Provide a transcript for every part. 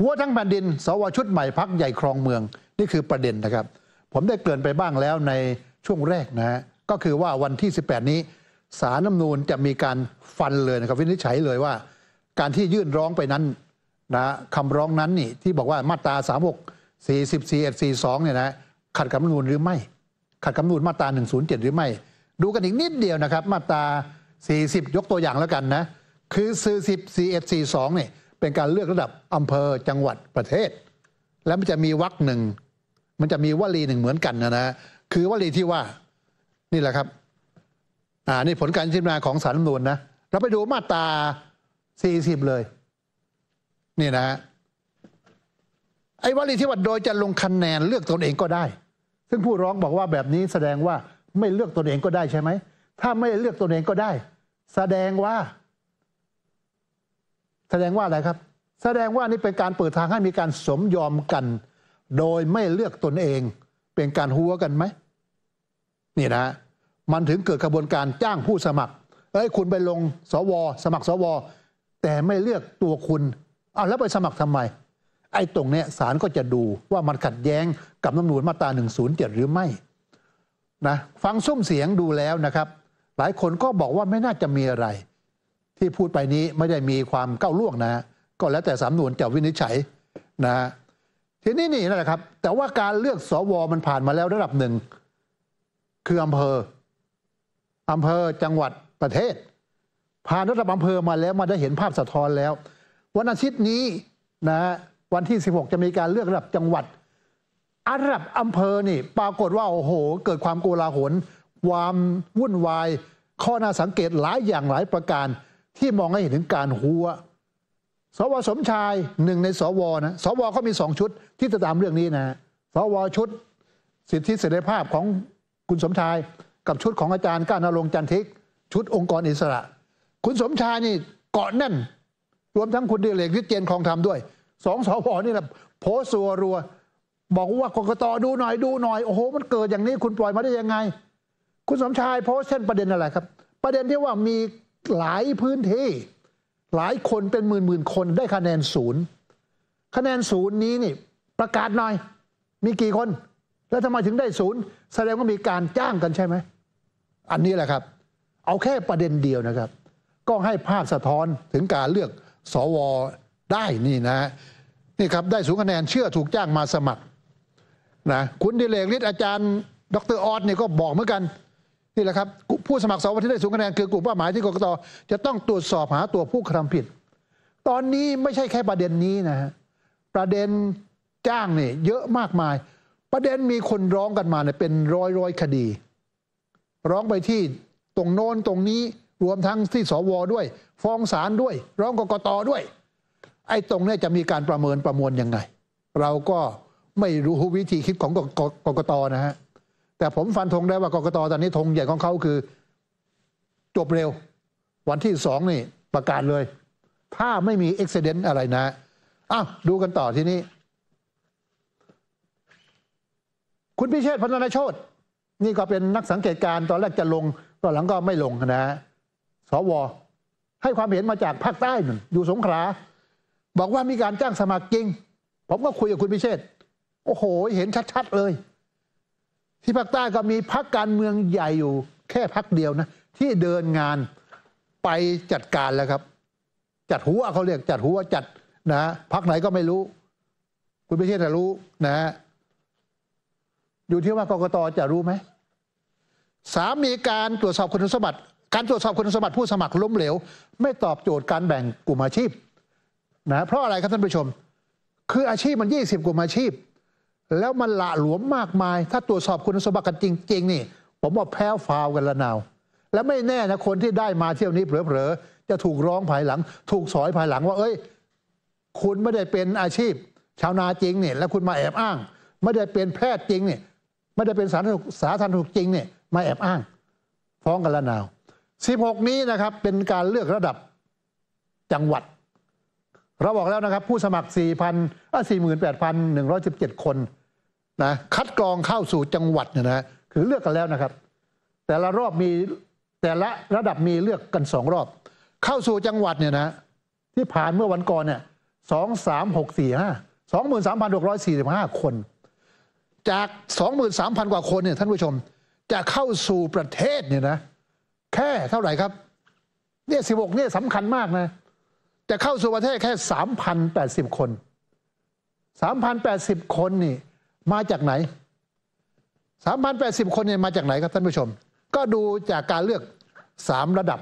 หัวทั้งแผ่นดิน สวชุดใหม่พักใหญ่ครองเมือง นี่คือประเด็นนะครับ ผมได้เกริ่นไปบ้างแล้วในช่วงแรกนะฮะ ก็คือว่าวันที่ 18 นี้สารน้ำนูนจะมีการฟันเลยนะครับ วินิจฉัยเลยว่า การที่ยื่นร้องไปนั้นนะคำร้องนั้นนี่ที่บอกว่ามาตรา36 40 41 42 เนี่ยนะ ขัดกับรัฐนูนหรือไม่ ขัดกับนูนมาตรา107หรือไม่ ดูกันอีกนิดเดียวนะครับ มาตรา 40 ยกตัวอย่างแล้วกันนะคือ40 41 42เนี่ยเป็นการเลือกระดับอำเภอจังหวัดประเทศ แล้วมันจะมีวักหนึ่ง มันจะมีวลีหนึ่งเหมือนกันนะนะคือวลีที่ว่า นี่แหละครับอ่านี่ผลการพิจารณาของสารรัฐมนูลนะ เราไปดูมาตรา40เลย นี่นะ ไอ้วลีที่ว่าโดยจะลงคะแนนเลือกตนเองก็ได้ ซึ่งผู้ร้องบอกว่าแบบนี้แสดงว่าไม่เลือกตนเองก็ได้ใช่ไหม ถ้าไม่เลือกตนเองก็ได้ แสดงว่าแสดงว่าอะไรครับ แสดงว่านี่เป็นการเปิดทางให้มีการสมยอมกัน โดยไม่เลือกตนเอง เป็นการหัวกันไหมนี่นะมันถึงเกิดกระบวนการจ้างผู้สมัครเอ้ยคุณไปลง สวสมัคร สว แต่ไม่เลือกตัวคุณเอาแล้วไปสมัครทำไมไอ้ตรงเนี้ยศาลก็จะดูว่ามันขัดแย้งกับน้ำหนูนมาตราหนนึ่งศูย์เจ็ดหรือไม่นะฟังซุ้มเสียงดูแล้วนะครับ หลายคนก็บอกว่าไม่น่าจะมีอะไรที่พูดไปนี้ไม่ได้มีความก้าวล่วงนะ ก็แล้วแต่สำนวนจะวินิจฉัยนะทีนี้นี่นั่นแหละครับ แต่ว่าการเลือกสวมันผ่านมาแล้วระดับหนึ่งคืออำเภออำเภอจังหวัดประเทศ ผ่านระดับอำเภอมาแล้วมาได้เห็นภาพสะท้อนแล้ววันอาทิตย์นี้นะวันที่ 16 จะมีการเลือกระดับจังหวัดระดับอำเภอนี่ ปรากฏว่าโอ้โห เกิดความโกลาหลความวุ่นวายข้อน่าสังเกตหลายอย่างหลายประการที่มองให้เห็นถึงการหัว สวสมชายหนึ่งในสวนะสวเขามีสองชุดที่จะตามเรื่องนี้นะ สวชุด สิทธิเสรีภาพของคุณสมชาย กับชุดของอาจารย์ก้านรงจันทิกชุดองค์กรอิสระ คุณสมชายนี่เกาะแน่น รวมทั้งคุณดิเรกฤทธิเจนคลองธรรมด้วยสองสวนี่แหละโพสัวรัวบอกว่ากกตดูหน่อยดูหน่อยโอ้โห มันเกิดอย่างนี้คุณปล่อยมาได้ยังไง คุณสมชายโพสเช่นประเด็นอะไรครับ ประเด็นที่ว่ามีหลายพื้นที่หลายคนเป็นหมื่นหมื่นคนได้คะแนนศูนย์ คะแนนศูนย์นี้นี่ประกาศหน่อย มีกี่คน แล้วทำไมถึงได้ศูนย์แสดงว่ามีการจ้างกันใช่ไหมอันนี้แหละครับ เอาแค่ประเด็นเดียวนะครับ ก็ให้ภาพสะท้อนถึงการเลือกสวได้นี่นะนี่ครับได้สูงคะแนนเชื่อถูกจ้างมาสมัครนะคุณดิเลกฤทธิ์อาจารย์ ดรออสเนี่ยก็บอกเหมือนกันนี่แหละครับผู้สมัครสวที่ได้สูงคะแนนคือกลุ่มเป้าหมายที่กรกต จะต้องตรวจสอบหาตัวผู้กระทำผิด ตอนนี้ไม่ใช่แค่ประเด็นนี้นะฮะ ประเด็นจ้างเนี่ยเยอะมากมาย ประเด็นมีคนร้องกันมาเนี่ยเป็นร้อยร้อยคดี ร้องไปที่ตรงโน้นตรงนี้รวมทั้งที่สวด้วยฟ้องศาลด้วย ร้องกกตด้วย ไอ้ตรงนี้จะมีการประเมินประมวลยังไง เราก็ไม่รู้วิธีคิดของกกตนะฮะแต่ผมฟันธงได้ว่ากรกตตอนนี้ธงใหญ่ของเขาคือ จบเร็ว วันที่สองนี่ ประกาศเลย ถ้าไม่มีอุบิเหตุอะไรนะอ้าวดูกันต่อทีนี้ คุณพิเชษพนนโชตนี่ก็เป็นนักสังเกตการ ตอนแรกจะลง ตอนหลังก็ไม่ลงนะ สว ให้ความเห็นมาจากภาคใต้หนึ่งอยู่สงขลา บอกว่ามีการจ้างสมัครจริง ผมก็คุยกับคุณพิเชษโอ้โห เห็นชัด ๆ เลยที่ภาคใต้ก็มีพักการเมืองใหญ่อยู่แค่พักเดียวนะที่เดินงานไปจัดการแล้วครับ จัดหัวเขาเรียก จัดหัวจัดนะพักไหนก็ไม่รู้ คุณไม่ใช่แต่รู้นะอยู่ที่ว่ากกตจะรู้ไหมสามมีการตรวจสอบคุณสมบัติ การตรวจสอบคุณสมบัติผู้สมัครล้มเหลว ไม่ตอบโจทย์การแบ่งกลุ่มอาชีพนะเพราะอะไรครับท่านผู้ชม คืออาชีพมัน20 กลุ่มอาชีพแล้วมันละหลวมมากมาย ถ้าตรวจสอบคุณสมบัติกันจริงๆนี่ ผมว่าแพ้ฟาวกันละนาวและไม่แน่นะคนที่ได้มาเที่ยวนี้เผลอๆจะถูกร้องภายหลัง ถูกสอยภายหลังว่า เอ้ย คุณไม่ได้เป็นอาชีพ ชาวนาจริงเนี่ยแล้วคุณมาแอบอ้าง ไม่ได้เป็นแพทย์จริงเนี่ยไม่ได้เป็นสาธารณสุขสาธารณสุขจริงเนี่ยมาแอบอ้าง ฟ้องกันละนาว16 นี้นะครับ เป็นการเลือกระดับจังหวัดเราบอกแล้วนะครับ ผู้สมัคร 4,000 48,117 คนนะคัดกรองเข้าสู่จังหวัดเนี่ยนะคือเลือกกันแล้วนะครับ แต่ละรอบมีแต่ละระดับมีเลือกกันสองรอบ เข้าสู่จังหวัดเนี่ยนะที่ผ่านเมื่อวันก่อนเนี่ยสองสามหกสี่ห้าสองหมื่นสามพันร้อยสี่สิบห้าคน จากสองหมื่นสามพันกว่าคนเนี่ยท่านผู้ชมจะเข้าสู่ประเทศเนี่ยนะ แค่เท่าไหร่ครับ เนี่ยสิบหกเนี่ยสำคัญมากนะจะเข้าสู่ประเทศแค่ 3,080 คน 3,080 คนนี่มาจากไหน 3,080 คนคนี่มาจากไหนครับ ท่านผู้ชม ก็ดูจากการเลือก 3 ระดับ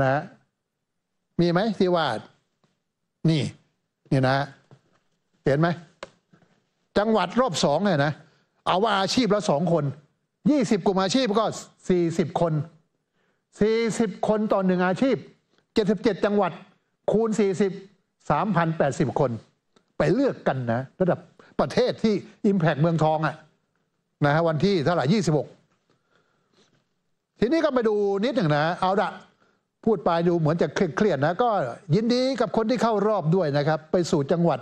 นะมีไหม ที่ว่านี่นี่นะ เห็นไหม จังหวัดรอบสองเนี่ยนะ เอาว่าอาชีพละสองคนยี่สิบกลุ่มอาชีพก็สี่สิบคนสี่สิบคนต่อหนึ่งอาชีพเจ็ดสิบเจ็ดจังหวัดคูณ40 3,080คน ไปเลือกกันนะระดับประเทศที่ Impact เมืองทองอะนะฮะวันที่เท่าไหร่ 26 ทีนี้ก็ไปดูนิดหนึ่งนะ เอาละพูดไปดูเหมือนจะเครียดๆนะ ก็ ยินดีกับคนที่เข้ารอบด้วยนะครับ ไปสู่จังหวัด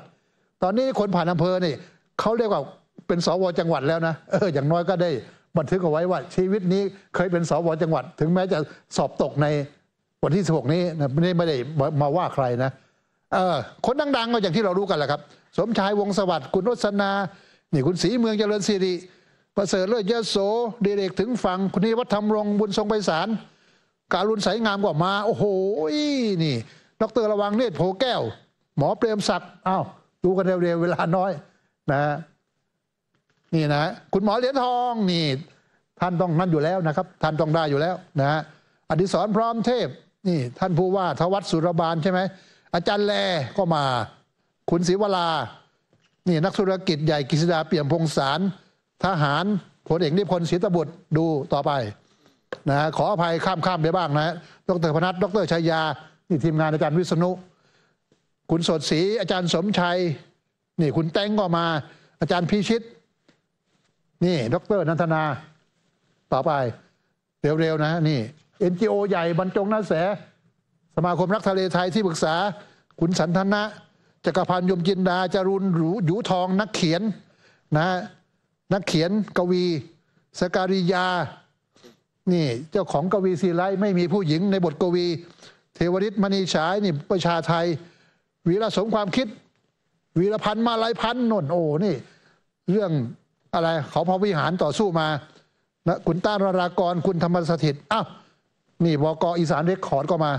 ตอนนี้คนผ่านอำเภอนี่เขาเรียกว่าเป็นสวจังหวัดแล้วนะ เออ อย่างน้อยก็ได้บันทึกเอาไว้ว่า ชีวิตนี้เคยเป็นสวจังหวัด ถึงแม้จะสอบตกในวันที่16นี้นะไม่ได้มาว่าใครนะเออคนดัง ๆ ก็อย่างที่เรารู้กันแหละครับ สมชายวงสวัสดิ์คุณรสนานี่คุณศรีเมืองเจริญสิริ ประเสริฐเลิศยโสเดเรกถึงฝั่งคุณนิวัฒน์ธรรมรงบุญทรงไพศาล การุณสายงามกว่ามา โอ้โหนี่ดรระวังเนตรโผแก้ว หมอเปรมศักดิ์อ้าวดูกันเร็วๆเวลาน้อย นะ นี่นะ คุณหมอเหรียญทองนี่ ท่านต้องนั่นอยู่แล้วนะครับท่านต้องได้อยู่แล้ว นะอดิศรพร้อมเทพนี่ ท่านผู้ว่าทวัตสุรบาลใช่ไหมอาจารย์แลก็มา คุณศรีวรานี่นักธุรกิจใหญ่กฤษดาเปี่ยมพงสาร ทหารพลเอกนิพนธ์ศรีตบุตรดูต่อไปนะขออภัยข้ามข้ามไปบ้างนะดรพนัทดรชัยา นี่ ทีมงานอาจารย์วิษณุคุณสดศรีอาจารย์สมชัย นี่ คุณแตงก็มา อาจารย์พิชิต นี่ ดรนันทนา ต่อไปเร็วๆนะนี่เอ็ีโอใหญ่บรรจงนาแส สมาคม รักทะเลไทยที่ปรึกษา คุณสันทนะจักรพันยมจินดาจารุนหรูหยูทอง นักเขียนนะ นักเขียนกวี สการิยา นี่ เจ้าของกวีสีไลไม่มีผู้หญิงในบทกวี เทวริตมณีฉายนี่ประชาไทย วีรสมความคิด วีรพันธ์มาลายพันธ์นนโอ้ นี่ เรื่องอะไรเขาพระวิหารต่อสู้มานะคุณต้านรากรคุณธรรมสถิตอ้าวนี่บอกอีสานเรคคอร์ดก็มา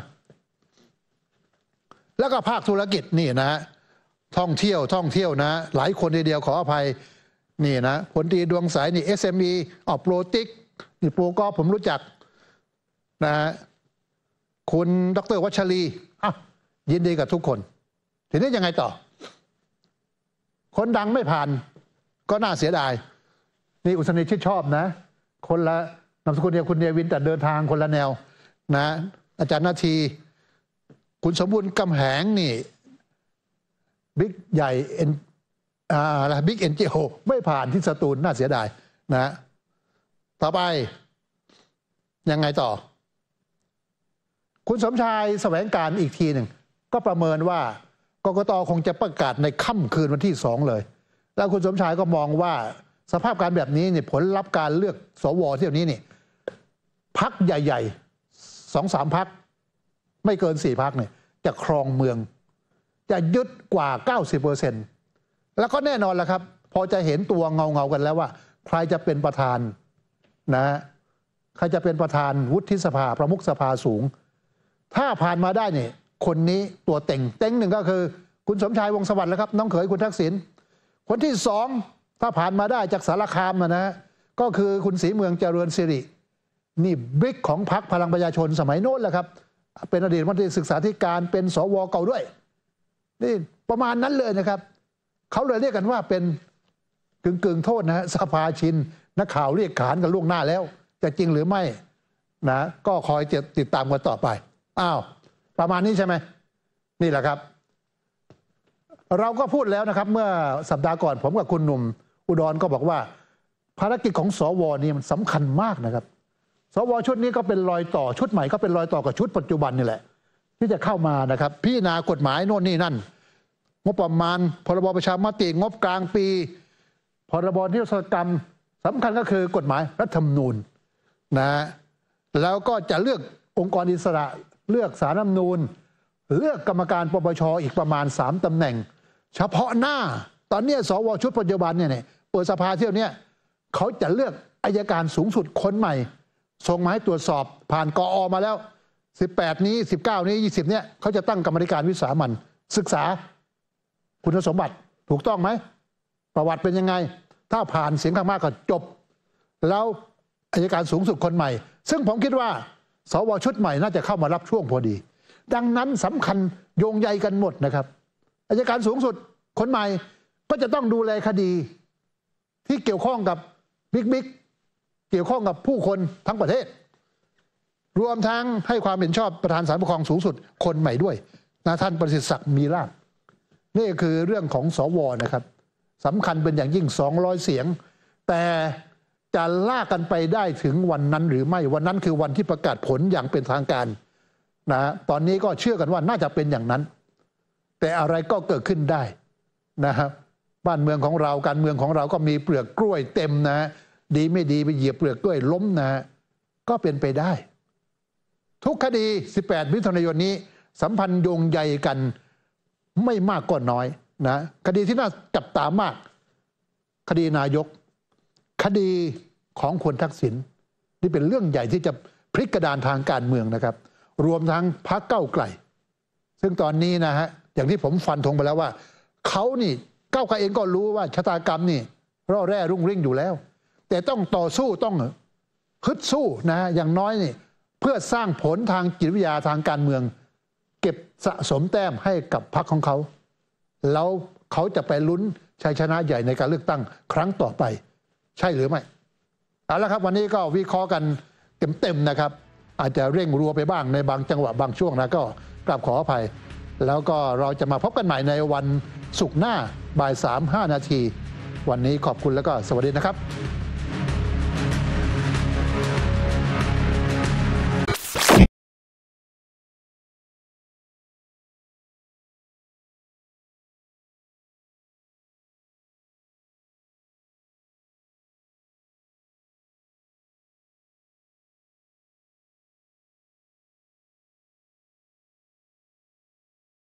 แล้วก็ภาคธุรกิจนี่นะท่องเที่ยว ท่องเที่ยวนะ หลายคนทีเดียวขออภัย นี่นะผลดีดวงสายนี่ SME ออกโปรติก นี่โปรก็ผมรู้จักนะคุณดรวัชรีอ่ะยินดีกับทุกคน ทีนี้ยังไงต่อ คนดังไม่ผ่าน ก็น่าเสียดาย นี่อุสนิชิดชอบนะ คนละนามสกุลเดียวคุณเดวินแต่เดินทางคนละแนวนะอาจารย์นาที คุณสมบูรณ์กำแหงนี่บิ๊กใหญ่เอ็นอะไรบิ๊กเอ็นจีโไม่ผ่านที่สตูลน่าเสียดายนะต่อไป ยังไงต่อ คุณสมชายแสวงการอีกทีหนึ่ง ก็ประเมินว่ากกตคงจะประกาศในค่ำคืนวันที่สองเลย แล้วคุณสมชายก็มองว่าสภาพการแบบนี้เนี่ยผลลัพธ์การเลือกสว เที่ยวนี้นี่พักใหญ่ๆสองสามพัก ไม่เกินสี่พักเนี่ยจะครองเมือง จะยึดกว่า 90เปอร์เซ็นต์แล้วก็แน่นอนแล้วครับ พอจะเห็นตัวเงาๆกันแล้วว่า ใครจะเป็นประธานนะใครจะเป็นประธานวุฒิสภาประมุขสภาสูง ถ้าผ่านมาได้เนี่ยคนนี้ตัวเต็งเต็งหนึ่งก็คือ คุณสมชายวงสวัสดิ์แล้วครับ น้องเขยคุณทักษิณคนที่สองถ้าผ่านมาได้จากสารคามนะฮะก็คือคุณศรีเมืองเจริญสิรินี่บิ๊กของพรรคพลังประชาชนสมัยโน้นแหละครับ เป็นอดีตมนตรีศึกษาธิการเป็นสว เก่าด้วย นี่ประมาณนั้นเลยนะครับ เขาเลยเรียกกันว่าเป็น กึ่งกึ่งโทษนะสภาชินนักข่าวเรียกขานกันล่วงหน้าแล้ว จะจริงหรือไม่นะก็คอยติดตามกันต่อไป อ้าว ประมาณนี้ใช่ไหมนี่แหละครับ เราก็พูดแล้วนะครับ เมื่อสัปดาห์ก่อนผมกับคุณหนุ่มอุดรก็บอกว่า ภารกิจของ สวนี่มันสำคัญมากนะครับสวชุดนี้ก็เป็นรอยต่อชุดใหม่ก็เป็นรอยต่อกับชุดปัจจุบันนี่แหละ ที่จะเข้ามานะครับพิจารณากฎหมายโน่นนี่นั่นงบประมาณพรบประชามติงบกลางปีพรบนิรศกรรมสำคัญก็คือกฎหมาย รัฐธรรมนูญนะแล้วก็จะเลือกองค์กรอิสระเลือกสารรัฐมนูญเลือกกรรมการปปชอีกประมาณ 3ตำแหน่ง เฉพาะหน้าตอนนี้สวชุดปัจจุบันเนี่ยเปิดสภาเที่ยวนี้เขาจะเลือกอายการสูงสุดคนใหม่ส่งมาให้ตรวจสอบผ่านกออมาแล้ว 18 นี้ 19 นี้ 20เนี่ยเขาจะตั้งกรรมการวิสามันศึกษาคุณสมบัติถูกต้องไหม ประวัติเป็นยังไง ถ้าผ่านเสียงข้างมากก็จบ แล้วอายการสูงสุดคนใหม่ ซึ่งผมคิดว่าสวชุดใหม่น่าจะเข้ามารับช่วงพอดี ดังนั้นสำคัญโยงใยกันหมดนะครับอายการสูงสุดคนใหม่ก็จะต้องดูแลคดี ที่เกี่ยวข้องกับบิ๊กบิ๊กเกี่ยวข้องกับผู้คนทั้งประเทศ รวมทั้งให้ความเห็นชอบประธานสารปกครองสูงสุดคนใหม่ด้วยนะท่านประสิทธิ์ศักดิ์มีลาภนี่คือเรื่องของสวนะครับสำคัญเป็นอย่างยิ่ง 200 เสียง แต่จะลากกันไปได้ถึงวันนั้นหรือไม่ วันนั้นคือวันที่ประกาศผลอย่างเป็นทางการนะตอนนี้ก็เชื่อกันว่าน่าจะเป็นอย่างนั้น แต่อะไรก็เกิดขึ้นได้นะครับ บ้านเมืองของเราการเมืองของเราก็มีเปลือกกล้วยเต็มนะดีไม่ดีไปเหยียบเปลือกกล้วยล้มนะก็เป็นไปได้ ทุกคดี 18มิถุนายนนี้ สัมพันธ์โยงใหญ่กันไม่มากก็น้อยนะ คดีที่น่าจับตามาก คดีนายก คดีของคุทักษิณนี่เป็นเรื่องใหญ่ที่จะพลิกกระดานทางการเมืองนะครับ รวมทั้งพรรคเก้าไกล ซึ่งตอนนี้นะฮะ อย่างที่ผมฟันธงไปแล้วว่าเขานี่เก้าขไกลเองก็รู้ว่าชะตากรรมนี่ร่อแร่รุ่งริ่งอยู่แล้วแต่ต้องต่อสู้ต้องฮึดสู้นะฮะอย่างน้อยนี่ เพื่อสร้างผลทางจิตวิทยาทางการเมืองเก็บสะสมแต้มให้กับพรรคของเขา แล้วเขาจะไปลุ้นชัยชนะใหญ่ในการเลือกตั้งครั้งต่อไป ใช่หรือไม่เอาละครับ วันนี้ก็วิเคราะห์กันเต็มๆนะครับ อาจจะเร่งรัวไปบ้างในบางจังหวะบางช่วงนะก็กราบขออภัย แล้วก็เราจะมาพบกันใหม่ในวันศุกร์หน้าบ่ายสามห้านาทีวันนี้ขอบคุณแล้วก็ สวัสดีนะครับ